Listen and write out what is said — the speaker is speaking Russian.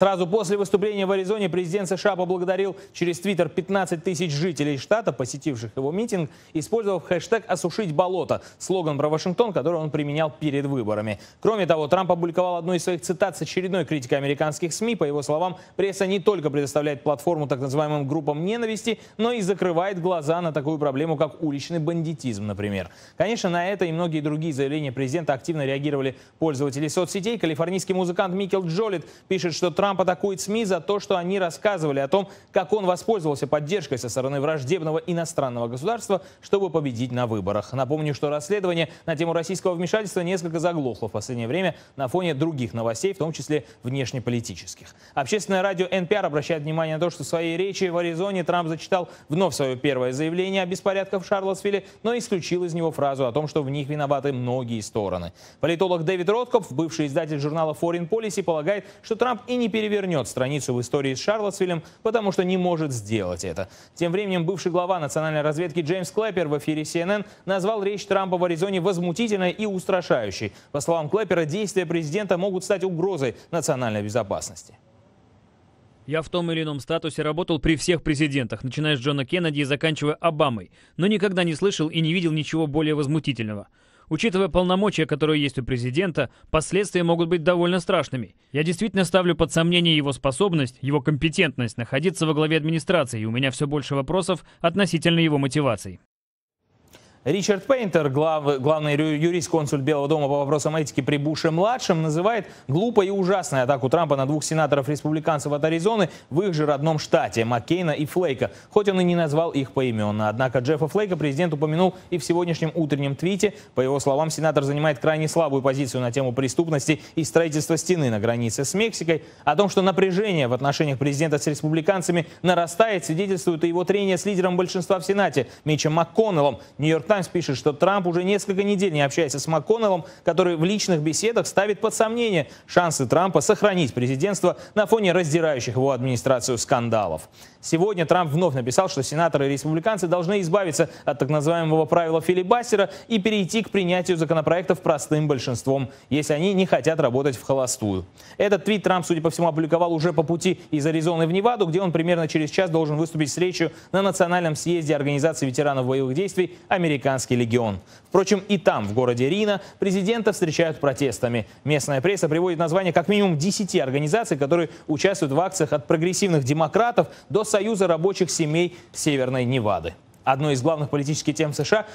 Сразу после выступления в Аризоне президент США поблагодарил через Твиттер 15 тысяч жителей штата, посетивших его митинг, использовав хэштег «Осушить болото» — слоган про Вашингтон, который он применял перед выборами. Кроме того, Трамп опубликовал одну из своих цитат с очередной критикой американских СМИ. По его словам, пресса не только предоставляет платформу так называемым группам ненависти, но и закрывает глаза на такую проблему, как уличный бандитизм, например. Конечно, на это и многие другие заявления президента активно реагировали пользователи соцсетей. Калифорнийский музыкант Микел Джолит пишет, что Трамп Трамп атакует СМИ за то, что они рассказывали о том, как он воспользовался поддержкой со стороны враждебного иностранного государства, чтобы победить на выборах. Напомню, что расследование на тему российского вмешательства несколько заглохло в последнее время на фоне других новостей, в том числе внешнеполитических. Общественное радио NPR обращает внимание на то, что в своей речи в Аризоне Трамп зачитал вновь свое первое заявление о беспорядках в Шарлотсвилле, но исключил из него фразу о том, что в них виноваты многие стороны. Политолог Дэвид Роткоп, бывший издатель журнала Foreign Policy, полагает, что Трамп и не перевернет страницу в истории с Шарлотсвиллем, потому что не может сделать это. Тем временем бывший глава национальной разведки Джеймс Клэпер в эфире CNN назвал речь Трампа в Аризоне возмутительной и устрашающей. По словам Клэпера, действия президента могут стать угрозой национальной безопасности. Я в том или ином статусе работал при всех президентах, начиная с Джона Кеннеди и заканчивая Обамой, но никогда не слышал и не видел ничего более возмутительного. Учитывая полномочия, которые есть у президента, последствия могут быть довольно страшными. Я действительно ставлю под сомнение его способность, его компетентность находиться во главе администрации, и у меня все больше вопросов относительно его мотиваций. Ричард Пейнтер, глав, главный юрист консульт Белого дома по вопросам этики при Буше-младшем, называет глупой и ужасной атаку Трампа на двух сенаторов-республиканцев от Аризоны в их же родном штате, Маккейна и Флейка, хоть он и не назвал их поименно. Однако Джеффа Флейка президент упомянул и в сегодняшнем утреннем твите. По его словам, сенатор занимает крайне слабую позицию на тему преступности и строительства стены на границе с Мексикой. О том, что напряжение в отношениях президента с республиканцами нарастает, свидетельствует и его трение с лидером большинства в Сенате Митчем МакКоннеллом. Нью-Йорк Таймс пишет, что Трамп уже несколько недель не общается с МакКоннеллом, который в личных беседах ставит под сомнение шансы Трампа сохранить президентство на фоне раздирающих его администрацию скандалов. Сегодня Трамп вновь написал, что сенаторы и республиканцы должны избавиться от так называемого правила филибастера и перейти к принятию законопроектов простым большинством, если они не хотят работать в холостую. Этот твит Трамп, судя по всему, опубликовал уже по пути из Аризоны в Неваду, где он примерно через час должен выступить с речью на Национальном съезде Организации ветеранов боевых действий Америки американский легион. Впрочем, и там, в городе Рина, президента встречают протестами. Местная пресса приводит название как минимум 10 организаций, которые участвуют в акциях от прогрессивных демократов до Союза рабочих семей Северной Невады. Одной из главных политических тем США